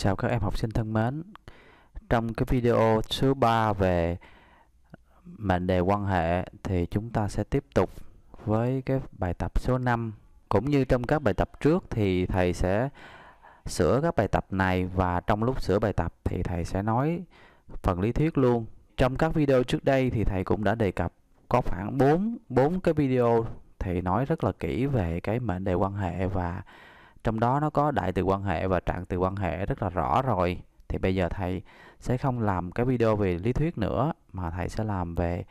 Chào các em học sinh thân mến Trong cái video số 3 về mệnh đề quan hệ thì chúng ta sẽ tiếp tục với cái bài tập số 5 Cũng như trong các bài tập trước thì thầy sẽ sửa các bài tập này và trong lúc sửa bài tập thì thầy sẽ nói phần lý thuyết luôn Trong các video trước đây thì thầy cũng đã đề cập có khoảng 4, 4 cái video thì nói rất là kỹ về cái mệnh đề quan hệ và trong đó nó có đại từ quan hệ và trạng từ quan hệ rất là rõ rồi thì bây giờ thầy sẽ không làm cái video về lý thuyết nữa mà thầy sẽ làm về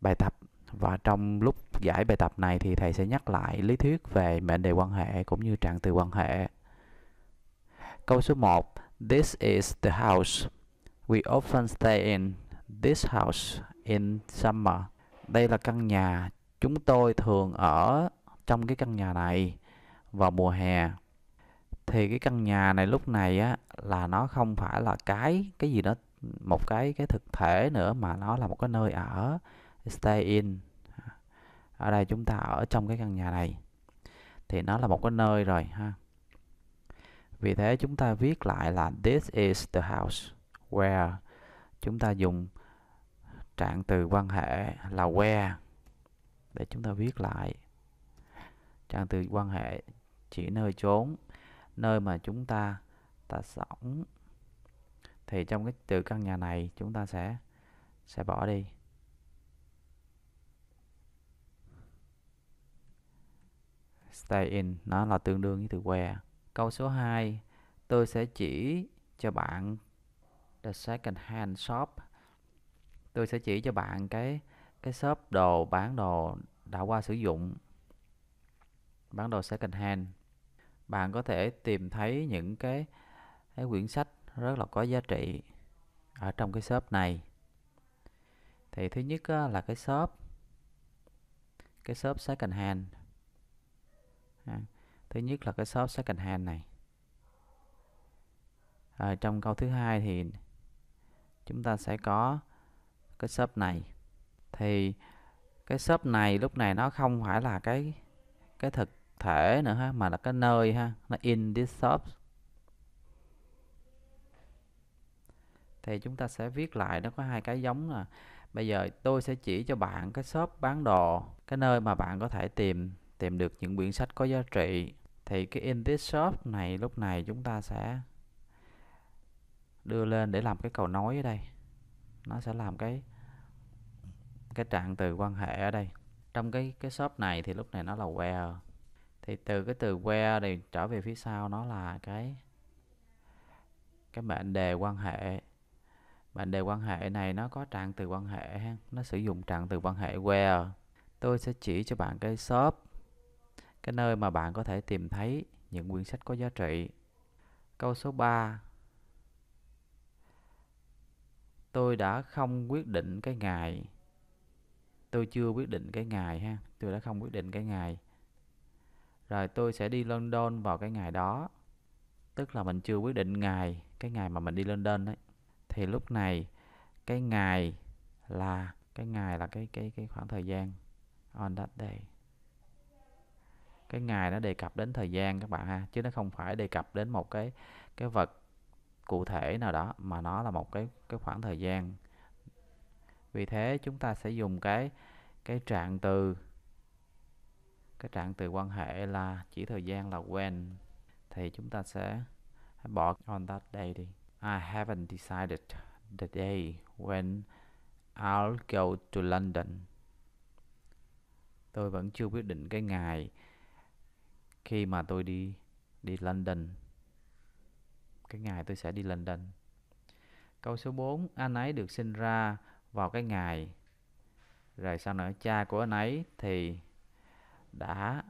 bài tập và trong lúc giải bài tập này thì thầy sẽ nhắc lại lý thuyết về mệnh đề quan hệ cũng như trạng từ quan hệ. Câu số 1 This is the house we often stay in. This house in summer. Đây là căn nhà chúng tôi thường ở trong cái căn nhà này vào mùa hè thì cái căn nhà này lúc này á là nó không phải là cái cái gì đó một cái cái thực thể nữa mà nó là một cái nơi ở stay in ở đây chúng ta ở trong cái căn nhà này thì nó là một cái nơi rồi ha vì thế chúng ta viết lại là this is the house where chúng ta dùng trạng từ quan hệ là where để chúng ta viết lại trạng từ quan hệ chỉ nơi chốn nơi mà chúng ta ta sống thì trong cái từ căn nhà này chúng ta sẽ sẽ bỏ đi stay in nó là tương đương với từ where câu số 2 tôi sẽ chỉ cho bạn the second hand shop tôi sẽ chỉ cho bạn cái cái shop đồ bán đồ đã qua sử dụng bán đồ second hand bạn có thể tìm thấy những cái, cái quyển sách rất là có giá trị ở trong cái shop này thì thứ nhất là cái shop cái shop second hand à, thứ nhất là cái shop second hand này à, trong câu thứ hai thì chúng ta sẽ có cái shop này thì cái shop này lúc này nó không phải là cái cái thực thể nữa ha mà là cái nơi ha nó in this shop thì chúng ta sẽ viết lại nó có hai cái giống là bây giờ tôi sẽ chỉ cho bạn cái shop bán đồ cái nơi mà bạn có thể tìm tìm được những quyển sách có giá trị thì cái in this shop này lúc này chúng ta sẽ đưa lên để làm cái cầu nối ở đây nó sẽ làm cái cái trạng từ quan hệ ở đây trong cái cái shop này thì lúc này nó là where thì từ cái từ where thì trở về phía sau nó là cái cái mệnh đề quan hệ mệnh đề quan hệ này nó có trạng từ quan hệ ha nó sử dụng trạng từ quan hệ where tôi sẽ chỉ cho bạn cái shop cái nơi mà bạn có thể tìm thấy những quyển sách có giá trị câu số 3 tôi đã không quyết định cái ngày tôi chưa quyết định cái ngày ha tôi đã không quyết định cái ngày rồi tôi sẽ đi London vào cái ngày đó tức là mình chưa quyết định ngày cái ngày mà mình đi London đấy thì lúc này cái ngày là cái ngày là cái cái cái khoảng thời gian on that day cái ngày nó đề cập đến thời gian các bạn ha chứ nó không phải đề cập đến một cái cái vật cụ thể nào đó mà nó là một cái cái khoảng thời gian vì thế chúng ta sẽ dùng cái cái trạng từ cái trạng từ quan hệ là chỉ thời gian là when thì chúng ta sẽ bỏ on that day đi I haven't decided the day when I'll go to London tôi vẫn chưa quyết định cái ngày khi mà tôi đi đi London cái ngày tôi sẽ đi London câu số 4 anh ấy được sinh ra vào cái ngày rồi sau nữa cha của anh ấy thì đã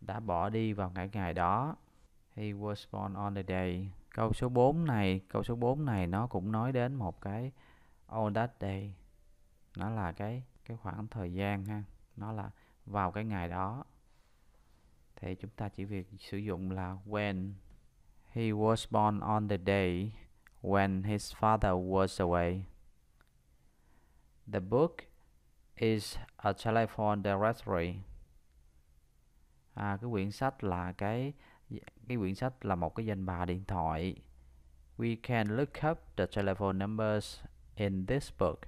đã bỏ đi vào ngày ngày đó. He was born on the day. Câu số 4 này, câu số 4 này nó cũng nói đến một cái on oh, that day. Nó là cái cái khoảng thời gian ha, nó là vào cái ngày đó. Thì chúng ta chỉ việc sử dụng là when he was born on the day when his father was away. The book is a telephone directory à, cái quyển sách là cái cái quyển sách là một cái danh bạ điện thoại we can look up the telephone numbers in this book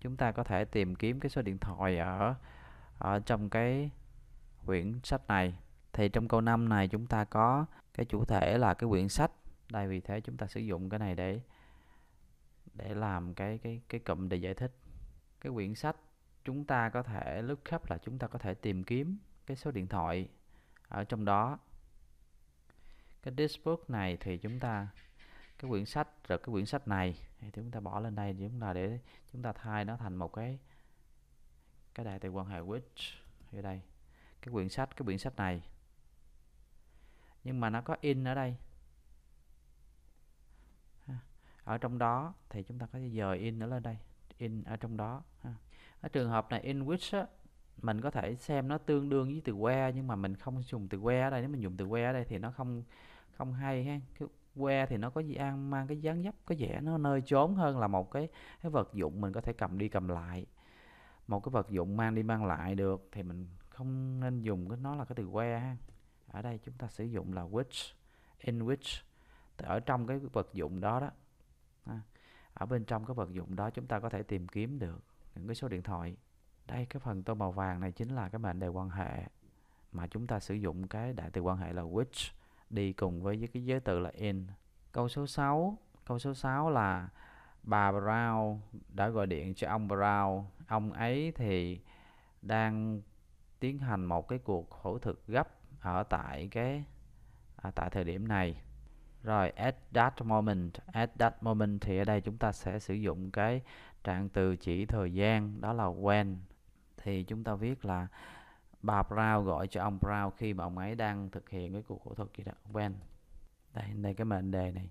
chúng ta có thể tìm kiếm cái số điện thoại ở ở trong cái quyển sách này thì trong câu 5 này chúng ta có cái chủ thể là cái quyển sách đây vì thế chúng ta sử dụng cái này để để làm cái cái cái cụm để giải thích cái quyển sách chúng ta có thể lúc khắp là chúng ta có thể tìm kiếm cái số điện thoại ở trong đó cái book này thì chúng ta cái quyển sách rồi cái quyển sách này thì chúng ta bỏ lên đây chúng là để chúng ta thay nó thành một cái cái đại từ quan hệ which ở đây cái quyển sách cái quyển sách này nhưng mà nó có in ở đây ở trong đó thì chúng ta có thể dời in nó lên đây in ở trong đó ở trường hợp này in which mình có thể xem nó tương đương với từ where nhưng mà mình không dùng từ where ở đây nếu mình dùng từ where ở đây thì nó không không hay ha cái where thì nó có gì ăn mang cái dáng dấp có vẻ nó nơi trốn hơn là một cái cái vật dụng mình có thể cầm đi cầm lại một cái vật dụng mang đi mang lại được thì mình không nên dùng cái nó là cái từ where ha ở đây chúng ta sử dụng là which in which ở trong cái vật dụng đó đó ở bên trong cái vật dụng đó chúng ta có thể tìm kiếm được những cái số điện thoại đây cái phần tô màu vàng này chính là cái mệnh đề quan hệ mà chúng ta sử dụng cái đại từ quan hệ là which đi cùng với cái giới từ là in câu số 6 câu số 6 là bà Brown đã gọi điện cho ông Brown ông ấy thì đang tiến hành một cái cuộc phẫu thuật gấp ở tại cái à, tại thời điểm này rồi at that moment, at that moment thì ở đây chúng ta sẽ sử dụng cái trạng từ chỉ thời gian đó là when. Thì chúng ta viết là bà Brown gọi cho ông Brown khi mà ông ấy đang thực hiện cái cuộc phẫu thuật gì đó when. Đây, đây cái mệnh đề này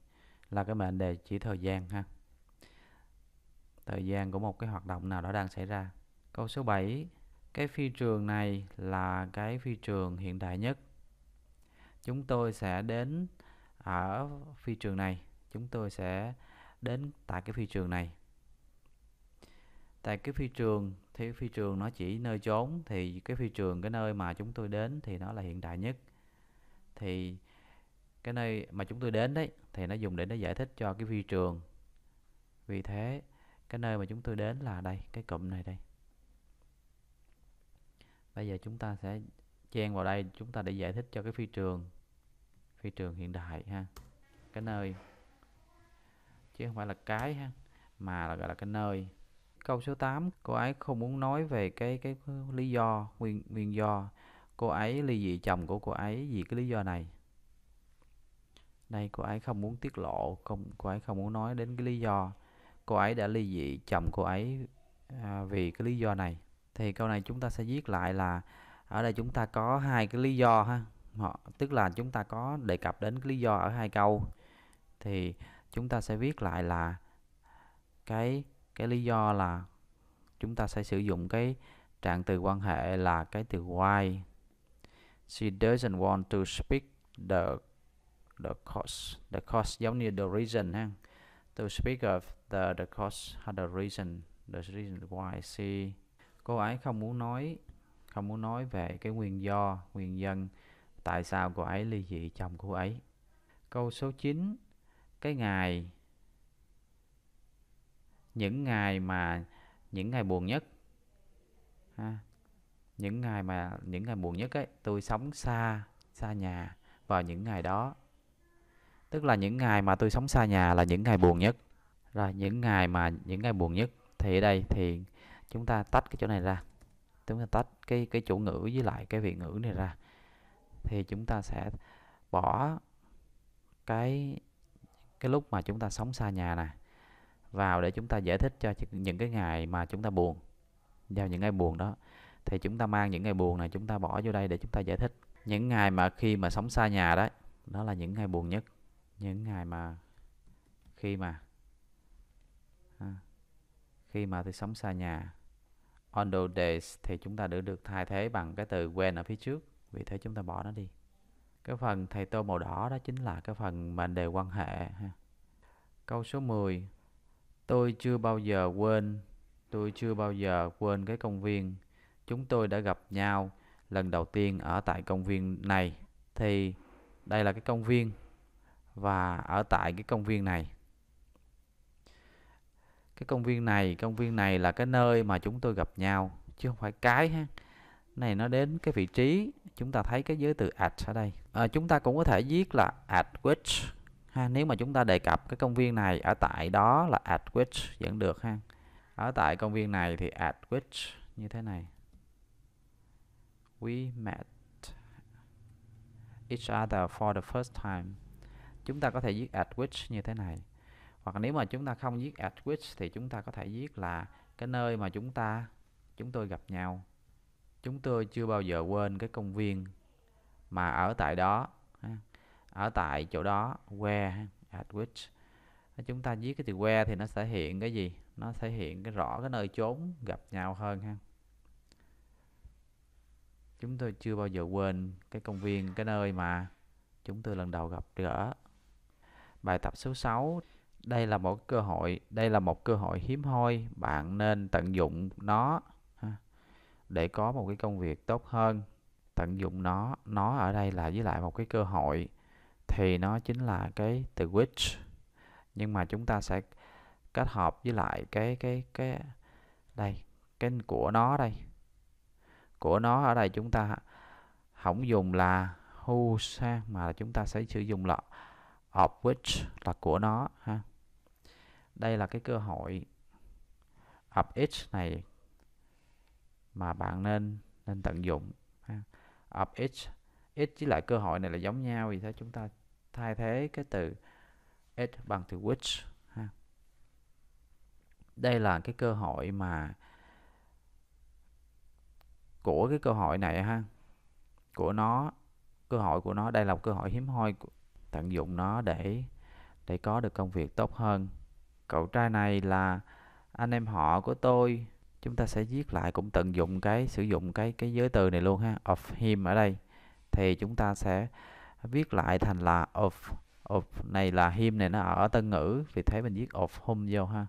là cái mệnh đề chỉ thời gian ha. Thời gian của một cái hoạt động nào đó đang xảy ra. Câu số 7 cái phi trường này là cái phi trường hiện đại nhất chúng tôi sẽ đến ở phi trường này chúng tôi sẽ đến tại cái phi trường này tại cái phi trường thì phi trường nó chỉ nơi trốn thì cái phi trường cái nơi mà chúng tôi đến thì nó là hiện đại nhất thì cái nơi mà chúng tôi đến đấy thì nó dùng để nó giải thích cho cái phi trường vì thế cái nơi mà chúng tôi đến là đây cái cụm này đây bây giờ chúng ta sẽ chen vào đây chúng ta để giải thích cho cái phi trường phi trường hiện đại ha cái nơi chứ không phải là cái ha mà là gọi là cái nơi câu số 8 cô ấy không muốn nói về cái cái lý do nguyên nguyên do cô ấy ly dị chồng của cô ấy vì cái lý do này đây cô ấy không muốn tiết lộ không cô ấy không muốn nói đến cái lý do cô ấy đã ly dị chồng cô ấy à, vì cái lý do này thì câu này chúng ta sẽ viết lại là ở đây chúng ta có hai cái lý do ha họ tức là chúng ta có đề cập đến cái lý do ở hai câu thì chúng ta sẽ viết lại là cái cái lý do là chúng ta sẽ sử dụng cái trạng từ quan hệ là cái từ why she doesn't want to speak the the cause the cause giống như the reason ha to speak of the the cause or the reason the reason why she cô ấy không muốn nói không muốn nói về cái nguyên do nguyên nhân tại sao cô ấy ly dị chồng cô ấy. Câu số 9. Cái ngày những ngày mà những ngày buồn nhất ha, những ngày mà những ngày buồn nhất ấy tôi sống xa xa nhà vào những ngày đó tức là những ngày mà tôi sống xa nhà là những ngày buồn nhất rồi những ngày mà những ngày buồn nhất thì ở đây thì chúng ta tách cái chỗ này ra chúng ta tách cái cái chủ ngữ với lại cái vị ngữ này ra thì chúng ta sẽ bỏ cái cái lúc mà chúng ta sống xa nhà này vào để chúng ta giải thích cho những cái ngày mà chúng ta buồn vào những ngày buồn đó thì chúng ta mang những ngày buồn này chúng ta bỏ vô đây để chúng ta giải thích những ngày mà khi mà sống xa nhà đó đó là những ngày buồn nhất những ngày mà khi mà khi mà thì sống xa nhà on those days thì chúng ta đã được thay thế bằng cái từ when ở phía trước vì thế chúng ta bỏ nó đi cái phần thầy tô màu đỏ đó chính là cái phần mệnh đề quan hệ ha. câu số 10 tôi chưa bao giờ quên tôi chưa bao giờ quên cái công viên chúng tôi đã gặp nhau lần đầu tiên ở tại công viên này thì đây là cái công viên và ở tại cái công viên này cái công viên này công viên này là cái nơi mà chúng tôi gặp nhau chứ không phải cái ha này nó đến cái vị trí chúng ta thấy cái giới từ at ở đây à, chúng ta cũng có thể viết là at which ha nếu mà chúng ta đề cập cái công viên này ở tại đó là at which vẫn được ha ở tại công viên này thì at which như thế này we met each other for the first time chúng ta có thể viết at which như thế này hoặc nếu mà chúng ta không viết at which thì chúng ta có thể viết là cái nơi mà chúng ta chúng tôi gặp nhau chúng tôi chưa bao giờ quên cái công viên mà ở tại đó ở tại chỗ đó where at which chúng ta viết cái từ where thì nó sẽ hiện cái gì nó thể hiện cái rõ cái nơi chốn gặp nhau hơn ha chúng tôi chưa bao giờ quên cái công viên cái nơi mà chúng tôi lần đầu gặp gỡ bài tập số 6 đây là một cơ hội đây là một cơ hội hiếm hoi bạn nên tận dụng nó để có một cái công việc tốt hơn tận dụng nó nó ở đây là với lại một cái cơ hội thì nó chính là cái từ which nhưng mà chúng ta sẽ kết hợp với lại cái cái cái đây cái của nó đây của nó ở đây chúng ta không dùng là who ha, mà chúng ta sẽ sử dụng là of which là của nó ha đây là cái cơ hội of it này mà bạn nên nên tận dụng ha. up itch itch với lại cơ hội này là giống nhau vì thế chúng ta thay thế cái từ it bằng từ which ha. đây là cái cơ hội mà của cái cơ hội này ha của nó cơ hội của nó đây là một cơ hội hiếm hoi tận dụng nó để để có được công việc tốt hơn cậu trai này là anh em họ của tôi chúng ta sẽ viết lại cũng tận dụng cái sử dụng cái cái giới từ này luôn ha of him ở đây thì chúng ta sẽ viết lại thành là of of này là him này nó ở tân ngữ vì thế mình viết of home vô ha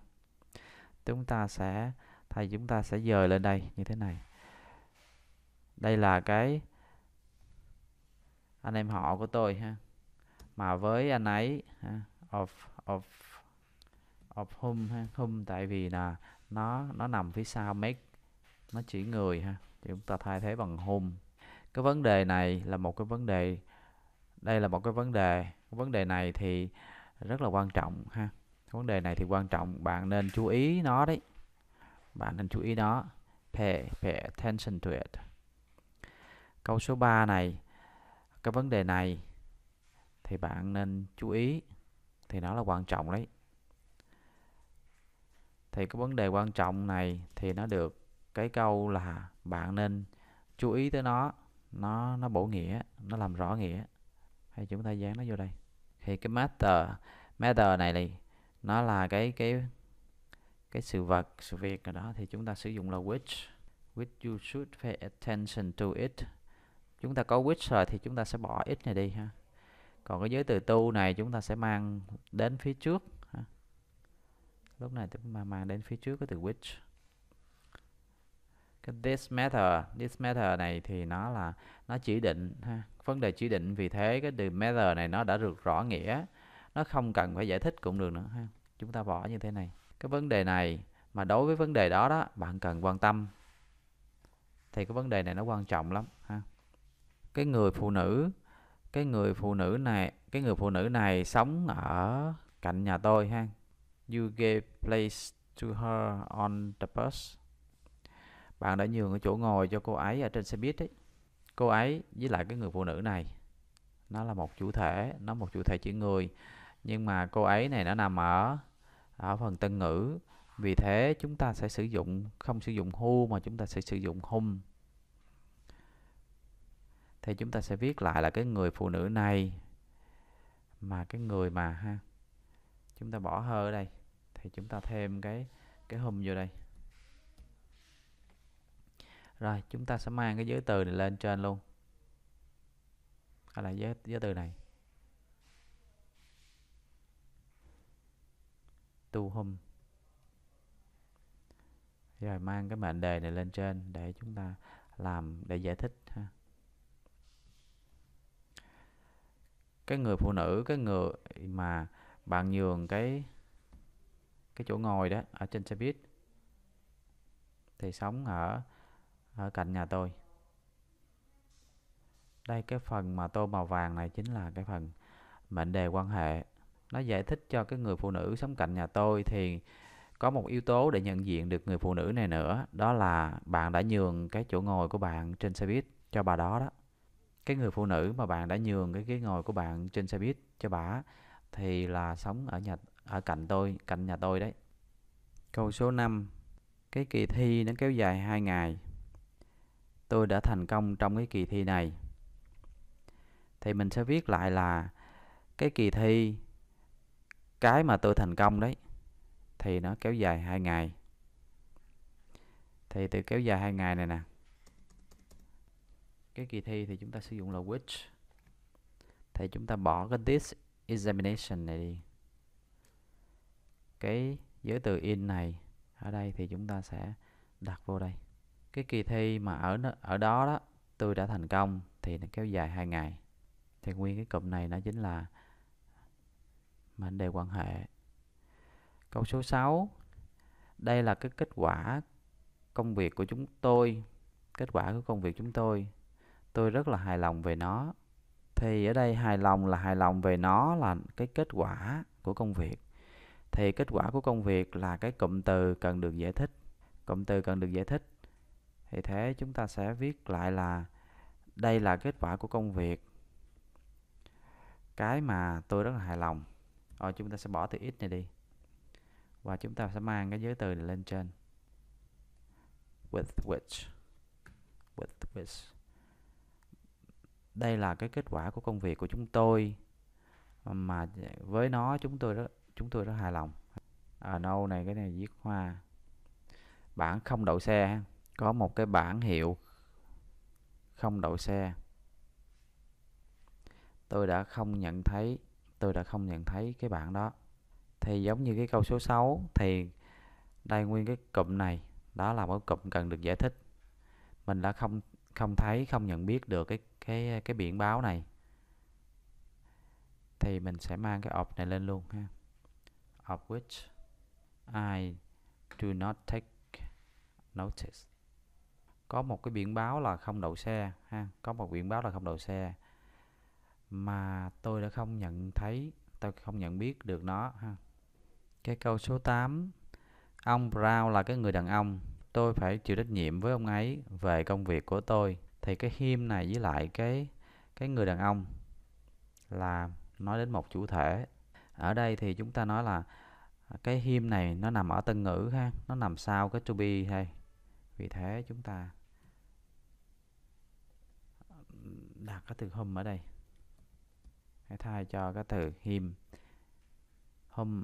chúng ta sẽ thay chúng ta sẽ dời lên đây như thế này đây là cái anh em họ của tôi ha mà với anh ấy ha, of of of whom ha, whom tại vì là nó nó nằm phía sau make nó chỉ người ha thì chúng ta thay thế bằng home cái vấn đề này là một cái vấn đề đây là một cái vấn đề cái vấn đề này thì rất là quan trọng ha vấn đề này thì quan trọng bạn nên chú ý nó đấy bạn nên chú ý nó pay, pay attention to it câu số 3 này cái vấn đề này thì bạn nên chú ý thì nó là quan trọng đấy thì cái vấn đề quan trọng này thì nó được cái câu là bạn nên chú ý tới nó nó nó bổ nghĩa nó làm rõ nghĩa hay chúng ta dán nó vô đây thì cái matter matter này thì nó là cái cái cái sự vật sự việc nào đó thì chúng ta sử dụng là which which you should pay attention to it chúng ta có which rồi thì chúng ta sẽ bỏ it này đi ha còn cái giới từ tu này chúng ta sẽ mang đến phía trước lúc này chúng ta mang đến phía trước cái từ which cái this method this method này thì nó là nó chỉ định ha vấn đề chỉ định vì thế cái từ method này nó đã được rõ nghĩa nó không cần phải giải thích cũng được nữa ha chúng ta bỏ như thế này cái vấn đề này mà đối với vấn đề đó đó bạn cần quan tâm thì cái vấn đề này nó quan trọng lắm ha cái người phụ nữ cái người phụ nữ này cái người phụ nữ này sống ở cạnh nhà tôi ha You gave place to her on the bus. Bạn đã nhường cái chỗ ngồi cho cô ấy ở trên xe buýt ấy. Cô ấy với lại cái người phụ nữ này. Nó là một chủ thể, nó một chủ thể chữ người. Nhưng mà cô ấy này nó nằm ở ở phần tân ngữ. Vì thế chúng ta sẽ sử dụng không sử dụng who mà chúng ta sẽ sử dụng whom. Thì chúng ta sẽ viết lại là cái người phụ nữ này mà cái người mà ha chúng ta bỏ hơ ở đây thì chúng ta thêm cái cái hùm vô đây rồi chúng ta sẽ mang cái giới từ này lên trên luôn hay là giới, giới từ này tu hùm. rồi mang cái mệnh đề này lên trên để chúng ta làm để giải thích ha cái người phụ nữ cái người mà bạn nhường cái cái chỗ ngồi đó ở trên xe buýt thì sống ở ở cạnh nhà tôi đây cái phần mà tô màu vàng này chính là cái phần mệnh đề quan hệ nó giải thích cho cái người phụ nữ sống cạnh nhà tôi thì có một yếu tố để nhận diện được người phụ nữ này nữa đó là bạn đã nhường cái chỗ ngồi của bạn trên xe buýt cho bà đó đó cái người phụ nữ mà bạn đã nhường cái ghế ngồi của bạn trên xe buýt cho bà thì là sống ở nhà ở cạnh tôi, cạnh nhà tôi đấy. Câu số 5. Cái kỳ thi nó kéo dài 2 ngày. Tôi đã thành công trong cái kỳ thi này. Thì mình sẽ viết lại là cái kỳ thi cái mà tôi thành công đấy thì nó kéo dài 2 ngày. Thì từ kéo dài 2 ngày này nè. Cái kỳ thi thì chúng ta sử dụng là which. Thì chúng ta bỏ cái this examination này đi cái giới từ in này ở đây thì chúng ta sẽ đặt vô đây cái kỳ thi mà ở ở đó đó tôi đã thành công thì nó kéo dài hai ngày thì nguyên cái cụm này nó chính là mệnh đề quan hệ câu số 6 đây là cái kết quả công việc của chúng tôi kết quả của công việc chúng tôi tôi rất là hài lòng về nó thì ở đây hài lòng là hài lòng về nó là cái kết quả của công việc thì kết quả của công việc là cái cụm từ cần được giải thích cụm từ cần được giải thích thì thế chúng ta sẽ viết lại là đây là kết quả của công việc cái mà tôi rất là hài lòng rồi chúng ta sẽ bỏ từ ít này đi và chúng ta sẽ mang cái giới từ này lên trên with which with which đây là cái kết quả của công việc của chúng tôi mà với nó chúng tôi rất chúng tôi rất hài lòng à, nâu này cái này viết hoa bản không đậu xe có một cái bản hiệu không đậu xe tôi đã không nhận thấy tôi đã không nhận thấy cái bản đó thì giống như cái câu số 6 thì đây nguyên cái cụm này đó là một cụm cần được giải thích mình đã không không thấy không nhận biết được cái cái cái biển báo này thì mình sẽ mang cái of này lên luôn ha of which I do not take notice có một cái biển báo là không đậu xe ha có một biển báo là không đậu xe mà tôi đã không nhận thấy tôi không nhận biết được nó ha cái câu số 8 ông Brown là cái người đàn ông tôi phải chịu trách nhiệm với ông ấy về công việc của tôi thì cái him này với lại cái cái người đàn ông là nói đến một chủ thể ở đây thì chúng ta nói là cái him này nó nằm ở tân ngữ ha nó nằm sau cái to be hay vì thế chúng ta đặt cái từ hum ở đây hãy thay cho cái từ him whom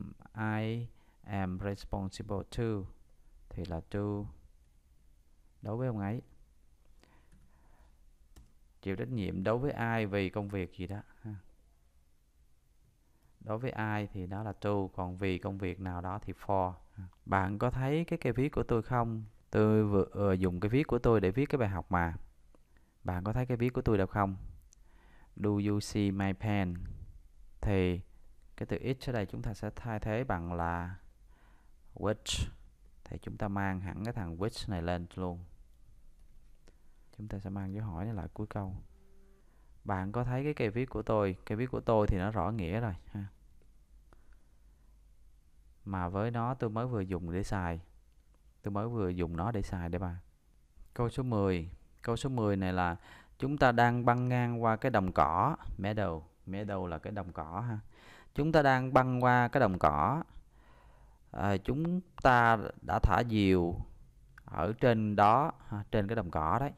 I am responsible to thì là to đối với ông ấy chịu trách nhiệm đối với ai vì công việc gì đó đối với ai thì đó là to còn vì công việc nào đó thì for bạn có thấy cái cây viết của tôi không tôi vừa, vừa dùng cái viết của tôi để viết cái bài học mà bạn có thấy cái viết của tôi đâu không do you see my pen thì cái từ it ở đây chúng ta sẽ thay thế bằng là which thì chúng ta mang hẳn cái thằng which này lên luôn chúng ta sẽ mang dấu hỏi này lại cuối câu bạn có thấy cái cây viết của tôi cây viết của tôi thì nó rõ nghĩa rồi ha mà với nó tôi mới vừa dùng để xài tôi mới vừa dùng nó để xài để bà câu số 10 câu số 10 này là chúng ta đang băng ngang qua cái đồng cỏ meadow meadow là cái đồng cỏ ha chúng ta đang băng qua cái đồng cỏ à, chúng ta đã thả diều ở trên đó trên cái đồng cỏ đấy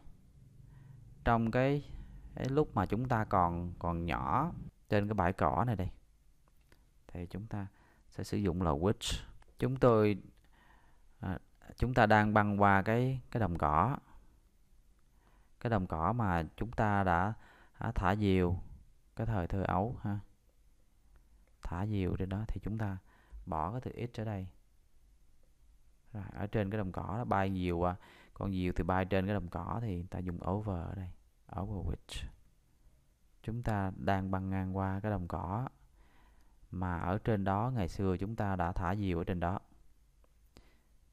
trong cái, cái lúc mà chúng ta còn còn nhỏ trên cái bãi cỏ này đây thì chúng ta sẽ sử dụng là which chúng tôi à, chúng ta đang băng qua cái cái đồng cỏ cái đồng cỏ mà chúng ta đã, đã thả diều cái thời thơ ấu ha thả diều trên đó thì chúng ta bỏ cái từ x ở đây rồi, ở trên cái đồng cỏ nó bay nhiều quá con diều thì bay trên cái đồng cỏ thì ta dùng over ở đây over which chúng ta đang băng ngang qua cái đồng cỏ mà ở trên đó ngày xưa chúng ta đã thả diều ở trên đó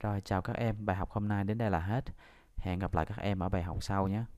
rồi chào các em bài học hôm nay đến đây là hết hẹn gặp lại các em ở bài học sau nhé